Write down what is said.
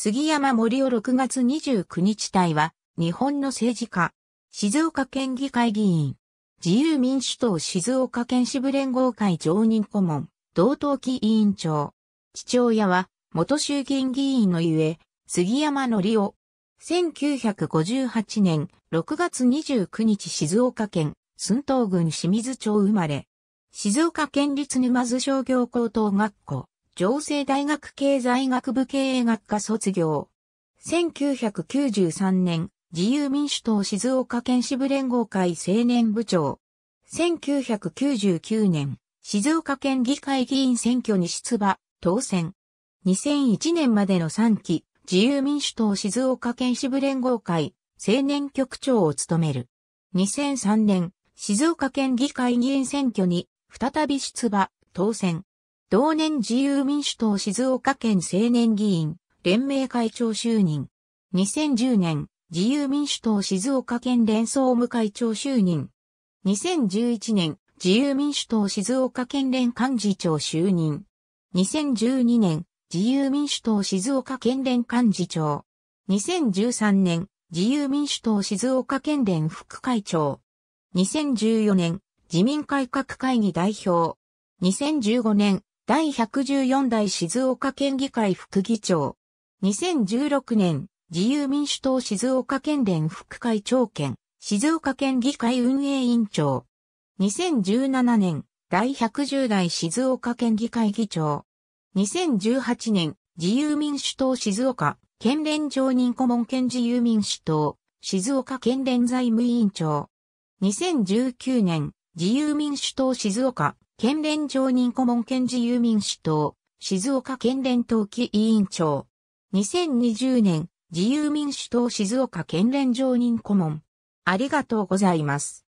杉山森雄6月29日隊は、日本の政治家、静岡県議会議員、自由民主党静岡県支部連合会常任顧問、同等期委員長。父親は、元衆議院議員のゆえ、杉山則夫。1958年6月29日静岡県寸東郡清水町生まれ。静岡県立沼津商業高等学校上西大学経済学部経営学科卒業。1993年、自由民主党静岡県支部連合会青年部長。1999年、静岡県議会議員選挙に出馬、当選。2001年までの3期、自由民主党静岡県支部連合会青年局長を務める。2003年、静岡県議会議員選挙に再び出馬、当選。同年自由民主党静岡県青年議員、連盟会長就任。2010年、自由民主党静岡県連総務会長就任。2011年、自由民主党静岡県連幹事長就任。2012年、自由民主党静岡県連幹事長。2013年、自由民主党静岡県連副会長。2014年、自民改革会議代表。2015年、第114代静岡県議会副議長。2016年、自由民主党静岡県連副会長兼、静岡県議会運営委員長。2017年、第110代静岡県議会議長。2018年、自由民主党静岡、県連常任顧問県自由民主党、静岡県連財務委員長。2019年、自由民主党静岡、県連常任顧問県自由民主党、静岡県連党記委員長。2020年、自由民主党静岡県連常任顧問。ありがとうございます。